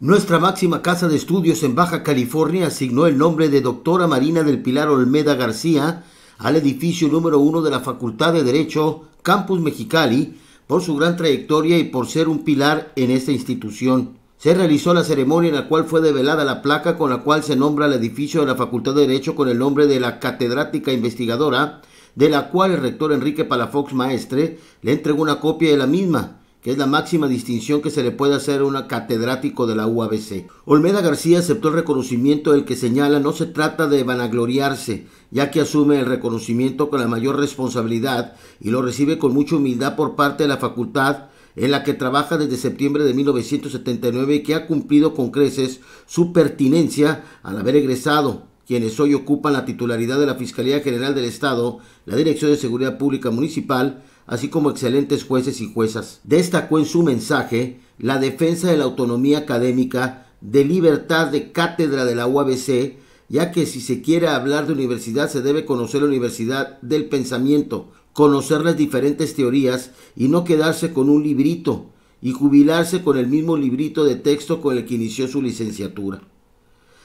Nuestra máxima casa de estudios en Baja California asignó el nombre de Doctora Marina del Pilar Olmeda García al edificio número uno de la Facultad de Derecho Campus Mexicali por su gran trayectoria y por ser un pilar en esta institución. Se realizó la ceremonia en la cual fue develada la placa con la cual se nombra el edificio de la Facultad de Derecho con el nombre de la catedrática investigadora, de la cual el rector Enrique Palafox Maestre le entregó una copia de la misma, que es la máxima distinción que se le puede hacer a un catedrático de la UABC. Olmeda García aceptó el reconocimiento del que señala no se trata de vanagloriarse, ya que asume el reconocimiento con la mayor responsabilidad y lo recibe con mucha humildad por parte de la facultad en la que trabaja desde septiembre de 1979 y que ha cumplido con creces su pertinencia al haber egresado quienes hoy ocupan la titularidad de la Fiscalía General del Estado, la Dirección de Seguridad Pública Municipal, así como excelentes jueces y juezas. Destacó en su mensaje la defensa de la autonomía académica, de libertad de cátedra de la UABC, ya que si se quiere hablar de universidad se debe conocer la universidad del pensamiento, conocer las diferentes teorías y no quedarse con un librito y jubilarse con el mismo librito de texto con el que inició su licenciatura.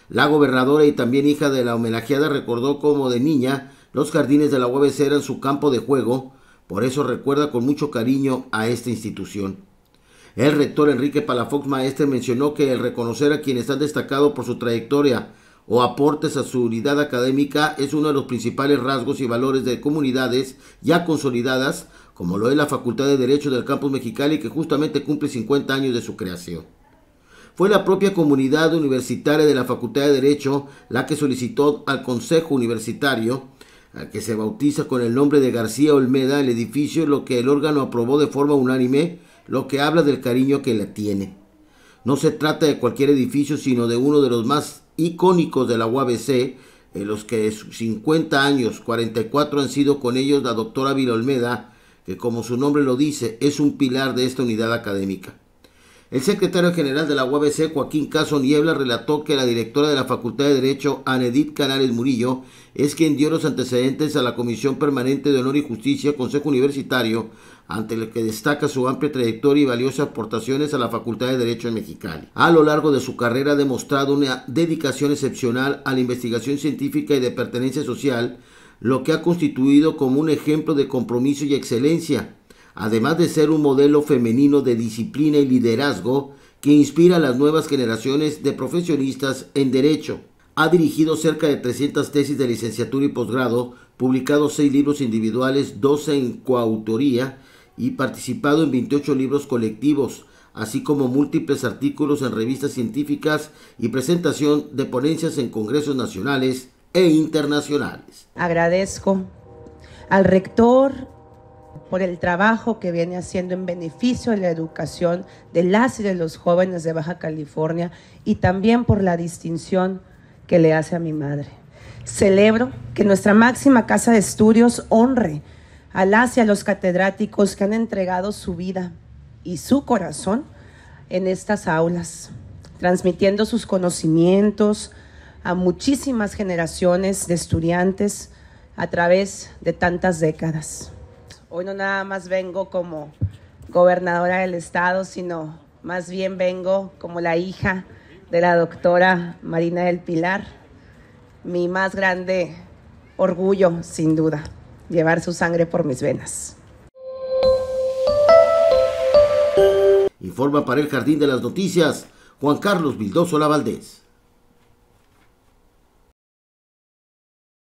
La gobernadora y también hija de la homenajeada recordó cómo de niña los jardines de la UABC eran su campo de juego, por eso recuerda con mucho cariño a esta institución. El rector Enrique Palafox Maestre mencionó que el reconocer a quienes han destacado por su trayectoria o aportes a su unidad académica es uno de los principales rasgos y valores de comunidades ya consolidadas, como lo es la Facultad de Derecho del Campus Mexicali, que justamente cumple 50 años de su creación fue la propia comunidad universitaria de la Facultad de Derecho la que solicitó al Consejo Universitario que se bautiza con el nombre de García Olmeda el edificio, lo que el órgano aprobó de forma unánime, lo que habla del cariño que le tiene. No se trata de cualquier edificio, sino de uno de los más icónicos de la UABC, en los que 50 años, 44 han sido con ellos la doctora Vila Olmeda, que como su nombre lo dice, es un pilar de esta unidad académica. El secretario general de la UABC, Joaquín Caso Niebla, relató que la directora de la Facultad de Derecho, Anedit Canales Murillo, es quien dio los antecedentes a la Comisión Permanente de Honor y Justicia, Consejo Universitario, ante el que destaca su amplia trayectoria y valiosas aportaciones a la Facultad de Derecho en Mexicali. A lo largo de su carrera ha demostrado una dedicación excepcional a la investigación científica y de pertenencia social, lo que ha constituido como un ejemplo de compromiso y excelencia además de ser un modelo femenino de disciplina y liderazgo que inspira a las nuevas generaciones de profesionistas en derecho. Ha dirigido cerca de 300 tesis de licenciatura y posgrado, publicado 6 libros individuales, 12 en coautoría y participado en 28 libros colectivos, así como múltiples artículos en revistas científicas y presentación de ponencias en congresos nacionales e internacionales. Agradezco al rector por el trabajo que viene haciendo en beneficio de la educación de las y de los jóvenes de Baja California y también por la distinción que le hace a mi madre. Celebro que nuestra máxima casa de estudios honre a las y a los catedráticos que han entregado su vida y su corazón en estas aulas, transmitiendo sus conocimientos a muchísimas generaciones de estudiantes a través de tantas décadas. Hoy no nada más vengo como gobernadora del estado, sino más bien vengo como la hija de la doctora Marina del Pilar. Mi más grande orgullo, sin duda, llevar su sangre por mis venas. Informa para el Jardín de las Noticias Juan Carlos Vildoso Lavaldés.